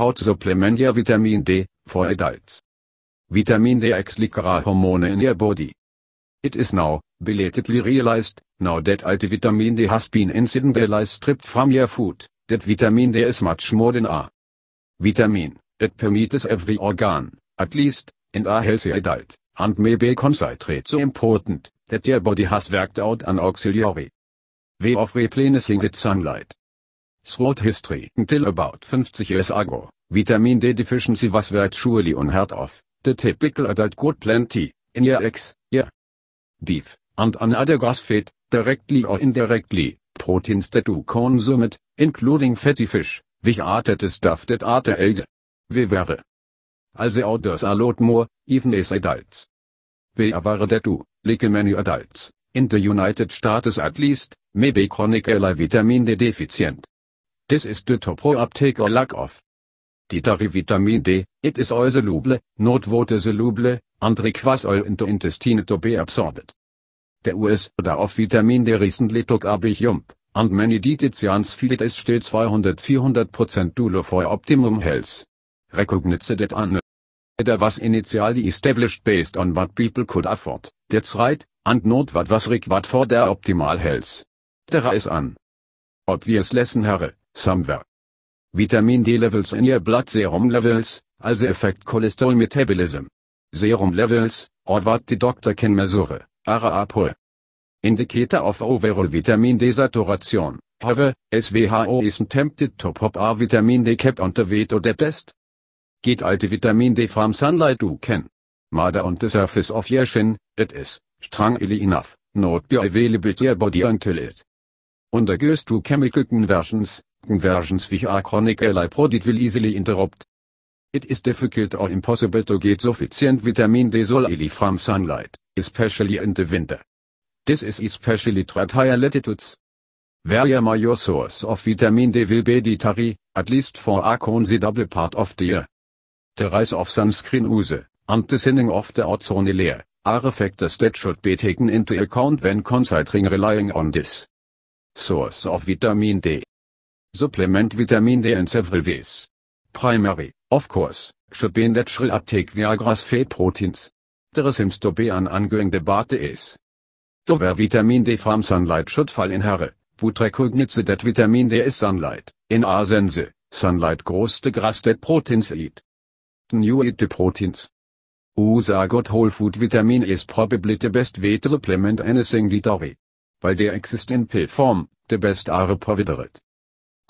Haut supplementerer vitamin D, for adults. Vitamin D acts like a hormone in your body. It is now, belatedly realized, now that anti-vitamin D has been incidentally stripped from your food, that vitamin D is much more than a vitamin, it permits every organ, at least, in a healthy adult, and may be considered so important, that your body has worked out an auxiliary way of replenishing its sunlight. Short history until about 50 years ago, vitamin D deficiency was virtually unheard of. The typical adult got plenty, in your eggs, yeah. Beef, and another grass-fed, directly or indirectly, proteins that you consume, it, including fatty fish, which are the stuff that are the elder. We were. As also others a lot more, even as adults. We are that you, like many adults, in the United States at least, may be chronic vitamin D deficient. This is the topo uptake or lack of. Dietary vitamin D, it is all soluble, not water soluble, and requires all into intestine to be absorbed. The US order of vitamin D recently took a big jump, and many dietitians feel it is still 200-400% due for optimum health. Recognize that an that was initially established based on what people could afford, that's right, and not what was required for their optimal health. There is an obvious lesson here, somewhere. Vitamin D levels in your blood serum levels, also affect cholesterol metabolism. Serum levels, or what the doctor can measure, are a poor. Indicator of overall vitamin D saturation, however, as WHO isn't tempted to pop our vitamin D cap on the veto to the test. Get alte vitamin D from sunlight you can. Mother on the surface of your shin, it is, strongly enough, not be available to your body until it undergoes two chemical conversions, Conversions via chronic ally product will easily interrupt. It is difficult or impossible to get sufficient vitamin D solely from sunlight, especially in the winter. This is especially true at higher latitudes. Via major source of vitamin D will be the dietary, at least for a considerable part of the year. The rise of sunscreen use, and the thinning of the ozone layer, are factors that should be taken into account when considering relying on this source of vitamin D. Supplement vitamin D in several ways. Primary, of course, should be in natural uptake via grass fat proteins. There seems to be an ongoing debate is. To where vitamin D from sunlight should fall in here, but recognize that vitamin D is sunlight, in a sense, sunlight grows the grass that proteins eat. New eat the proteins. User got whole food vitamin is probably the best way to supplement anything dietary. While they exist in pill form, the best are provided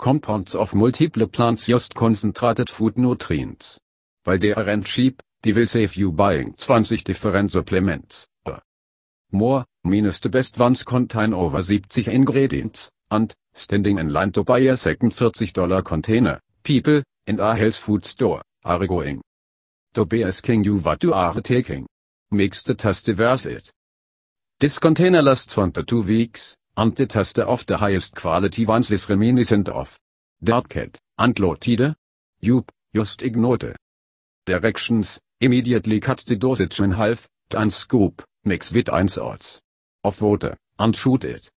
compounds of multiple plants just concentrated food nutrients. By their rent cheap, they will save you buying 20 different supplements. More, minus the best ones contain over 70 ingredients, and, standing in line to buy a second 40 container, people, in a health food store, are going. To be asking you what you are taking. Makes the test diverse it. This container lasts 22 weeks, Amted has the of the highest quality ones is reminiscent of. Darkhead, unloaded. Youp, just ignored. Directions, immediately cut the dosage in half, and scoop, mix with ein sorts. Of water, and shoot it.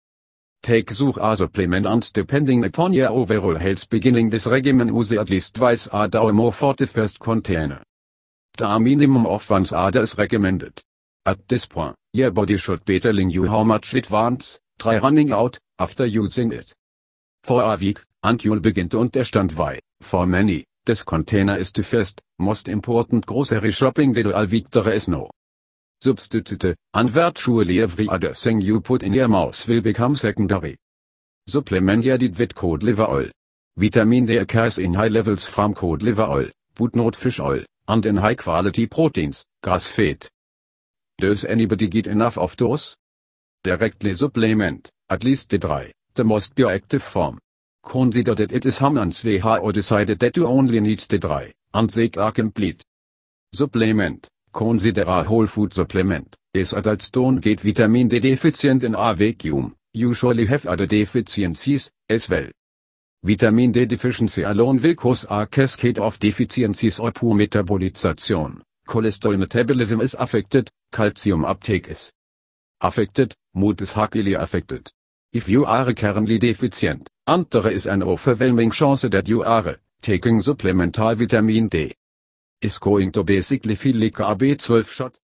Take such a supplement and depending upon your overall health beginning this regimen use at least twice a day more for the first container. The minimum of once a day is recommended. At this point, your body should be telling you how much it wants, Try running out, after using it. For a week, until begin to understand why, for many, this container is the first, most important grocery shopping deal week there is no. Substitute, and virtually every other thing you put in your mouth will become secondary. Supplement your diet with cod liver oil. Vitamin D occurs in high levels from cod liver oil, not fish oil, and in high quality proteins, grass-fed. Does anybody get enough of those? directly supplement, at least the 3, the most bioactive form. Consider that it is Hammond's WHO decided that you only need the 3, and they are complete. Supplement, consider a whole food supplement, is adults don't get vitamin D deficient in a vacuum, usually have other deficiencies, as well. Vitamin D deficiency alone will cause a cascade of deficiencies or poor metabolization, cholesterol metabolism is affected, calcium uptake is affected, mood is highly affected. If you are currently deficient, and is an overwhelming chance that you are taking supplemental vitamin D is going to basically feel like a B12 shot,